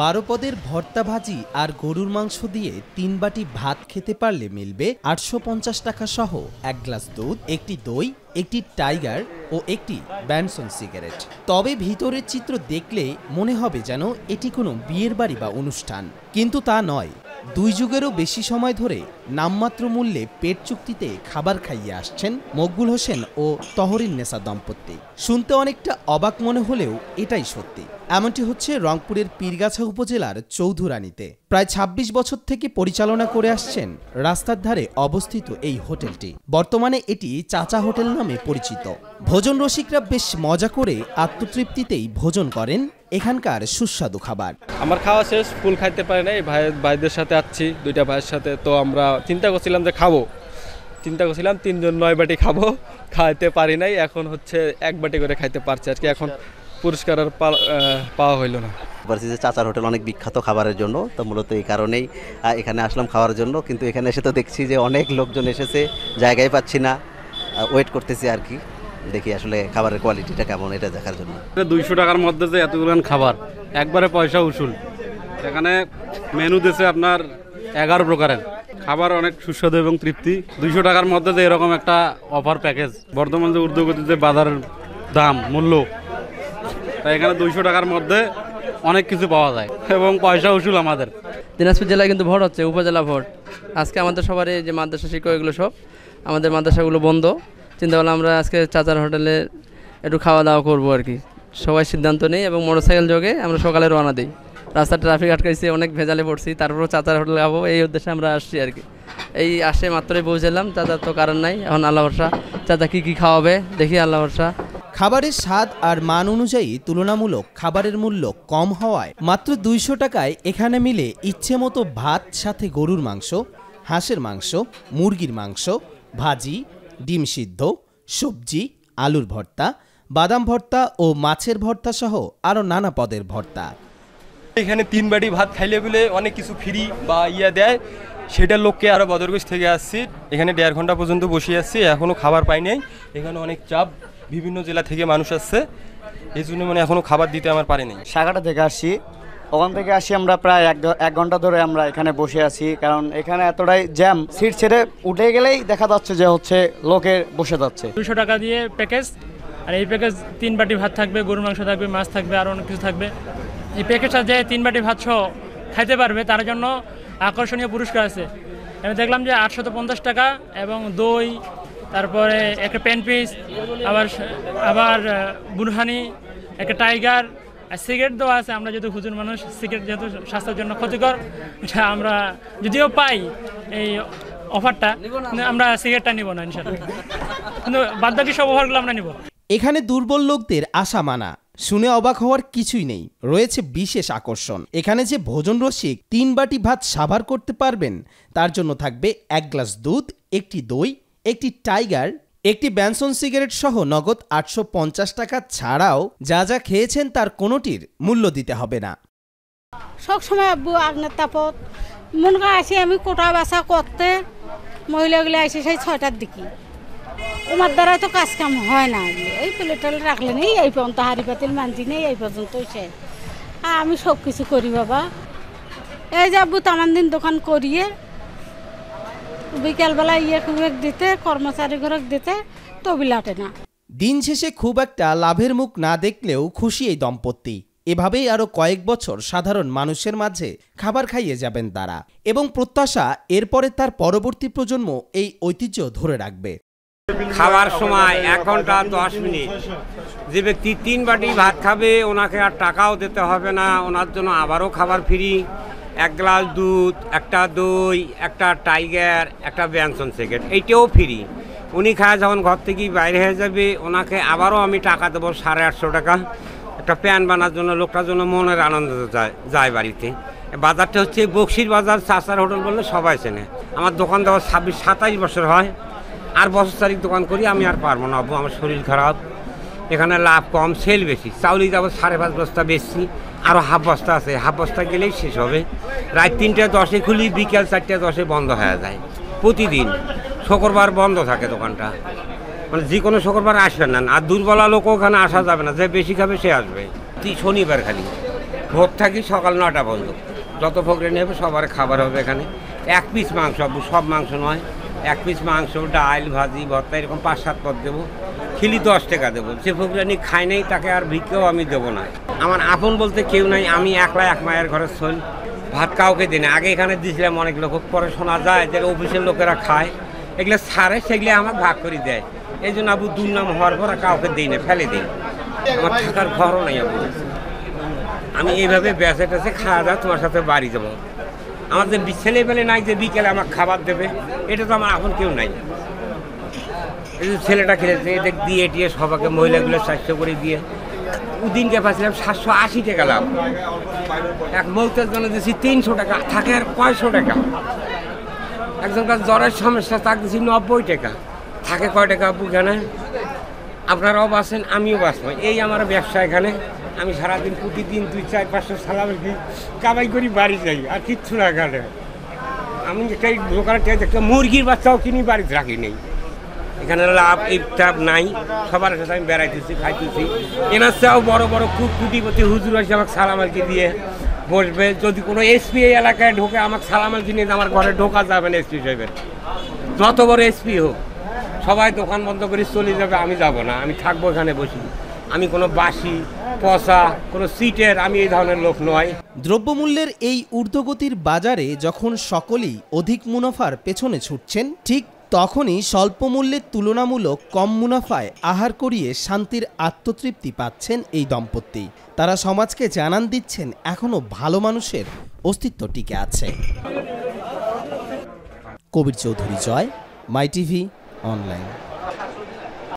বারো পদের ভর্তা ভাজি আর গরুর মাংস দিয়ে তিন বাটি ভাত খেতে পারলে মিলবে আটশো পঞ্চাশ টাকা সহ এক গ্লাস দুধ একটি দই একটি টাইগার ও একটি ব্যানসন সিগারেট তবে ভিতরের চিত্র দেখলে মনে হবে যেন এটি কোনো বিয়ের বাড়ি বা অনুষ্ঠান কিন্তু তা নয় দুই যুগেরও বেশি সময় ধরে নামমাত্র মূল্যে পেট চুক্তিতে খাবার খাইয়ে আসছেন মকবুল হোসেন ও তহরিন নেসা দম্পতি শুনতে অনেকটা অবাক মনে হলেও এটাই সত্যি এমনটি হচ্ছে রংপুরের পীরগাছা উপজেলার চৌধুরানীতে প্রায় ২৬ বছর থেকে পরিচালনা করে আসছেন রাস্তার ধারে অবস্থিত এই হোটেলটি বর্তমানে এটি চাচা হোটেল নামে পরিচিত ভোজন রসিকরা বেশ মজা করে আত্মতৃপ্তিতেই ভোজন করেন এখানকার সুস্বাদু খাবার আমার খাওয়া শেষ ফুল খাইতে পারে না এই ভাই ভাইদের সাথে আসছি দুইটা ভাইয়ের সাথে তো আমরা চিন্তা করছিলাম যে খাবো চিন্তা করছিলাম তিনজন নয় বাটি খাবো খাইতে পারি নাই এখন হচ্ছে এক বাটি করে খাইতে পারছি আর কি এখন পুরস্কার আর পাওয়া হইল না যে চাচার হোটেল অনেক বিখ্যাত খাবারের জন্য তো মূলত এই কারণেই এখানে আসলাম খাওয়ার জন্য কিন্তু এখানে এসে তো দেখছি যে অনেক লোকজন এসেছে জায়গায় পাচ্ছি না ওয়েট করতেছি আর কি দেখি আসলে খাবারের কোয়ালিটিটা কেমন এটা দেখার জন্য দুইশো টাকার মধ্যে যে এতগুলো খাবার একবারে পয়সা উসুল এখানে মেনু দিয়েছে আপনার এগারো প্রকারের খাবার অনেক সুস্বাদু এবং তৃপ্তি দুইশো টাকার মধ্যে যে এরকম একটা অফার প্যাকেজ বর্তমান যে উর্দুগতিতে বাজার দাম মূল্য তাই এখানে দুইশো টাকার মধ্যে অনেক কিছু পাওয়া যায় এবং পয়সা উসুল আমাদের দিনাজপুর জেলায় কিন্তু ভোট হচ্ছে উপজেলা ভোট আজকে আমাদের সবারই যে মাদ্রাসা শিক্ষক এগুলো সব আমাদের মাদ্রাসাগুলো বন্ধ চিন্তা করলাম আমরা আজকে চাচার হোটেলে একটু খাওয়া দাওয়া করবো আর কি সবাই সিদ্ধান্ত নেই এবং মোটরসাইকেল যোগে আমরা সকালে রওনা দিই রাস্তার ট্রাফিক আটকাইছি অনেক ভেজালে পড়ছি তারপরও চাচার হোটেল খাবো এই উদ্দেশ্যে আমরা আসছি আর কি এই আসে মাত্রই পৌঁছলাম চাচার তো কারণ নাই এখন আল্লাহ ভরসা চাচা কী কী খাওয়াবে দেখি আল্লাহ ভরসা খাবারের স্বাদ আর মান অনুযায়ী তুলনামূলক খাবারের মূল্য কম হওয়ায় মাত্র দুইশো টাকায় এখানে মিলে ইচ্ছে মতো ভাত সাথে গরুর মাংস হাঁসের মাংস মুরগির মাংস ভাজি ডিম সিদ্ধ সবজি আলুর ভর্তা বাদাম ভর্তা ও মাছের ভর্তা সহ আরও নানা পদের ভর্তা এখানে তিন বাড়ি ভাত খাইলে বলে অনেক কিছু ফ্রি বা ইয়া দেয় সেটার লোককে আরও বদরগঞ্জ থেকে আসছি এখানে দেড় ঘন্টা পর্যন্ত বসে আসছি এখনও খাবার পাই নাই এখানে অনেক চাপ বিভিন্ন জেলা থেকে মানুষ আসছে এই জন্য মানে এখনো খাবার দিতে আমার পারেনি সাগাটা থেকে আসছি ওখান থেকে আসি আমরা প্রায় এক এক ঘন্টা ধরে আমরা এখানে বসে আছি কারণ এখানে এতটাই জ্যাম সিট ছেড়ে উঠে গেলেই দেখা যাচ্ছে যে হচ্ছে লোকে বসে যাচ্ছে দুশো টাকা দিয়ে প্যাকেজ আর এই প্যাকেজ তিন বাটি ভাত থাকবে গরুর মাংস থাকবে মাছ থাকবে আর অনেক কিছু থাকবে এই প্যাকেজটা যে তিন বাটি ভাত সহ খাইতে পারবে তার জন্য আকর্ষণীয় পুরস্কার আছে আমি দেখলাম যে আটশত পঞ্চাশ টাকা এবং দই তারপরে একটা প্যান্ট পিস আবার আবার বুরহানি একটা টাইগার আর সিগারেট দেওয়া আছে আমরা যেহেতু হুজুর মানুষ সিগারেট যেহেতু স্বাস্থ্যের জন্য ক্ষতিকর আমরা যদিও পাই এই অফারটা আমরা সিগারেটটা নিব না ইনশাল্লাহ কিন্তু বাদবাকি সব অফারগুলো আমরা নিব এখানে দুর্বল লোকদের আশা মানা শুনে অবাক হওয়ার কিছুই নেই রয়েছে বিশেষ আকর্ষণ এখানে যে ভোজন রসিক তিন বাটি ভাত সাভার করতে পারবেন তার জন্য থাকবে এক গ্লাস দুধ একটি দই একটি টাইগার একটি ব্যানসন সিগারেট সহ নগদ আটশো পঞ্চাশ টাকা ছাড়াও যা যা খেয়েছেন তার কোনোটির মূল্য দিতে হবে না সবসময় আব্বু আগনের তাপত মনে করে আসি আমি কোটা বাসা করতে মহিলাগুলো আসে সেই ছয়টার দিকে তোমার দ্বারা তো কাজ কাম হয় না এই প্লেটাল রাখলে নেই এই পর্যন্ত হাড়ি পাতিল মানজি নেই এই পর্যন্ত শেষ আমি সব কিছু করি বাবা এই যাবো তামান দিন দোকান করিয়ে বিকেলবেলা ইয়ে ঘুরেক দিতে কর্মচারী ঘরক দিতে তবিলাটে না দিন শেষে খুব একটা লাভের মুখ না দেখলেও খুশি এই দম্পতি এভাবেই আরও কয়েক বছর সাধারণ মানুষের মাঝে খাবার খাইয়ে যাবেন তারা এবং প্রত্যাশা এরপরে তার পরবর্তী প্রজন্ম এই ঐতিহ্য ধরে রাখবে খাওয়ার সময় এক ঘন্টা দশ মিনিট যে ব্যক্তি তিন বাটি ভাত খাবে ওনাকে আর টাকাও দিতে হবে না ওনার জন্য আবারও খাবার ফ্রি এক গ্লাস দুধ একটা দই একটা টাইগার একটা ব্যাংসন সেকেট এইটাও ফ্রি উনি খায় যখন ঘর থেকে বাইরে হয়ে যাবে ওনাকে আবারও আমি টাকা দেবো সাড়ে আটশো টাকা একটা প্যান বানার জন্য লোকটার জন্য মনের আনন্দ যায় যায় বাড়িতে বাজারটা হচ্ছে বক্সির বাজার চাষার হোটেল বললে সবাই চেনে আমার দোকান দেওয়ার ছাব্বিশ সাতাইশ বছর হয় আর বছর তারিখ দোকান করি আমি আর পারবো না আমার শরীর খারাপ এখানে লাভ কম সেল বেশি চাউলি যাবো সাড়ে পাঁচ বস্তা বেশি আরও হাফ বস্তা আছে হাফ বস্তা গেলেই শেষ হবে রাত তিনটে দশে খুলি বিকেল চারটে দশে বন্ধ হয়ে যায় প্রতিদিন শুক্রবার বন্ধ থাকে দোকানটা মানে যে কোনো শুক্রবার আসবেন না আর দুর্বলা লোকও ওখানে আসা যাবে না যে বেশি খাবে সে আসবে তুই শনিবার খালি ভোর থাকি সকাল নটা পর্যন্ত যত ফোকরে নেবে সবার খাবার হবে এখানে এক পিস মাংস সব মাংস নয় এক পিস মাংস ডাল ভাজি ভর্তা এরকম পাঁচ সাত পথ দেবো খিলি দশ টাকা দেবো যে আমি খায় নাই তাকে আর ভিক্ষেও আমি দেবো না আমার আপন বলতে কেউ নাই আমি একলা এক মায়ের ঘরে শৈল ভাত কাউকে দিই আগে এখানে দিয়েছিলাম অনেক লোক পরে শোনা যায় যে অফিসের লোকেরা খায় এগুলো সারে সেগুলো আমার ভাগ করে দেয় এই জন্য আবু দুর্নাম হওয়ার পর কাউকে দিই না ফেলে দিই আমার থাকার ঘরও নাই আবু আমি এইভাবে বেঁচে টেসে খাওয়া দাওয়া তোমার সাথে বাড়ি যাবো আমাদের যে ছেলেবেলে নাই যে বিকেলে আমার খাবার দেবে এটা তো আমার এখন কেউ নাই ছেলেটা খেলেছে এদের দিয়ে টিয়ে সবাকে মহিলাগুলো স্বাস্থ্য করে দিয়ে দিনকে পাচ্ছিলাম সাতশো আশি টাকা লাভ এক মৌতের জন্য দিচ্ছি তিনশো টাকা থাকে আর কয়শো টাকা একজন কাছে জ্বরের সমস্যা তাকে দিচ্ছি নব্বই টাকা থাকে কয় টাকা আপু এখানে আপনারাও বাসেন আমিও বাসব এই আমার ব্যবসা এখানে আমি সারাদিন প্রতিদিন দুই চার পাঁচশো সালাম কি কামাই করি বাড়ি যাই আর কিচ্ছু না এখানে আমি একটা দোকানে একটা মুরগির বাচ্চাও কিনি বাড়িতে রাখি নেই এখানে লাভ ইফতাব নাই সবার সাথে আমি বেড়াইতেছি খাইতেছি এনার চাও বড় বড় খুব কুটিপতি হুজুর আছে আমাকে সালামালকে দিয়ে বসবে যদি কোনো এসপি এই এলাকায় ঢোকে আমাকে সালামালকে নিয়ে আমার ঘরে ঢোকা যাবে না এসপি সাহেবের যত বড় এসপি হোক সবাই দোকান বন্ধ করে চলে যাবে আমি যাব না আমি থাকবো এখানে বসি আমি কোনো বাসি পচা কোনো সিটের আমি এই ধরনের লোক নয় দ্রব্যমূল্যের এই ঊর্ধ্বগতির বাজারে যখন সকলেই অধিক মুনাফার পেছনে ছুটছেন ঠিক তখনই মূল্যের তুলনামূলক কম মুনাফায় আহার করিয়ে শান্তির আত্মতৃপ্তি পাচ্ছেন এই দম্পতি তারা সমাজকে জানান দিচ্ছেন এখনও ভালো মানুষের অস্তিত্ব টিকে আছে Kabir Chowdhury Joy my TV online